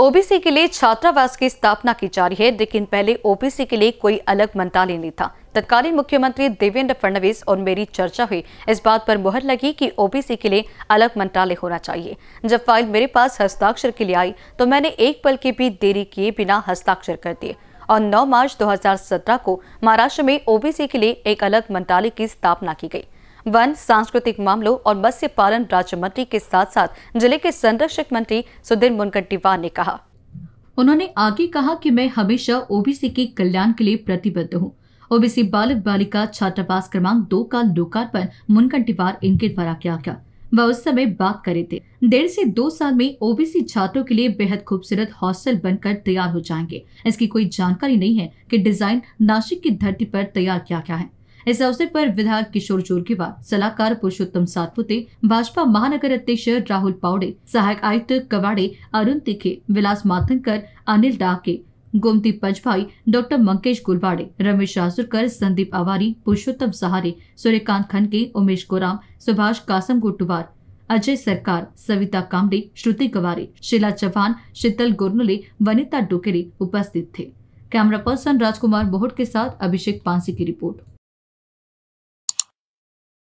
OBC के लिए छात्रावास की स्थापना की जा रही है लेकिन पहले ओबीसी के लिए कोई अलग मंत्रालय नहीं था तत्कालीन मुख्यमंत्री देवेंद्र फडणवीस और मेरी चर्चा हुई इस बात पर मुहर लगी कि ओबीसी के लिए अलग मंत्रालय होना चाहिए जब फाइल मेरे पास हस्ताक्षर के लिए आई तो मैंने एक पल के भी देरी किए बिना हस्ताक्षर कर दिए और 9 मार्च 2017 को महाराष्ट्र में ओबीसी के लिए एक अलग मंत्रालय की स्थापना की गई वन सांस्कृतिक मामलों और मत्स्य पालन राज्य मंत्री के साथ साथ जिले के संरक्षक मंत्री सुधीर मुनकटीवार ने कहा उन्होंने आगे कहा कि मैं हमेशा ओबीसी के कल्याण के लिए प्रतिबद्ध हूँ ओबीसी बालक बालिका छात्रावास क्रमांक दो का लोकार्पण मुनकंटीवार इनके द्वारा किया गया वह उस समय बात करे थे डेढ़ से दो साल में ओबीसी छात्रों के लिए बेहद खूबसूरत हॉस्टल बनकर तैयार हो जाएंगे इसकी कोई जानकारी नहीं है कि डिजाइन नासिक की धरती पर तैयार किया गया है इस अवसर पर विधायक किशोर जोरगेवार सलाहकार पुरुषोत्तम सातपुते भाजपा महानगर अध्यक्ष राहुल पावड़े सहायक आयुक्त कवाड़े अरुण तिखे विलास माथंकर अनिल डाके गोमती पंचभाई डॉक्टर मंकेश गुलवाड़े रमेश रासुरकर संदीप आवारी पुरुषोत्तम सहारे सूर्यकांत खनके उमेश कोराम सुभाष कासम गोटुवार अजय सरकार सविता कामड़े श्रुति गवारे शीला चौहान शीतल गोरनुले वनिता डोकेरे उपस्थित थे कैमरा पर्सन राजकुमार बोहट के साथ अभिषेक पांसी की रिपोर्ट